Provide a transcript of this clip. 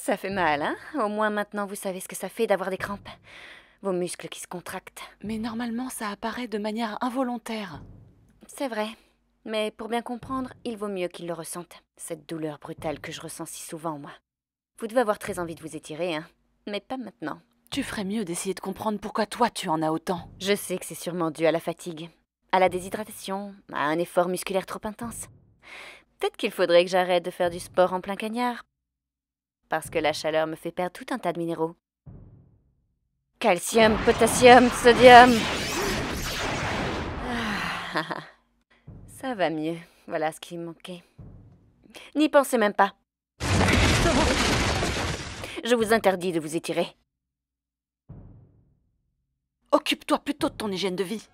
Ça fait mal, hein Au moins maintenant vous savez ce que ça fait d'avoir des crampes. Vos muscles qui se contractent. Mais normalement ça apparaît de manière involontaire. C'est vrai. Mais pour bien comprendre, il vaut mieux qu'ils le ressentent. Cette douleur brutale que je ressens si souvent, moi. Vous devez avoir très envie de vous étirer, hein Mais pas maintenant. Tu ferais mieux d'essayer de comprendre pourquoi toi tu en as autant. Je sais que c'est sûrement dû à la fatigue, à la déshydratation, à un effort musculaire trop intense. Peut-être qu'il faudrait que j'arrête de faire du sport en plein cagnard parce que la chaleur me fait perdre tout un tas de minéraux. Calcium, potassium, sodium. Ah, ça va mieux. Voilà ce qui me manquait. N'y pensez même pas. Je vous interdis de vous étirer. Occupe-toi plutôt de ton hygiène de vie.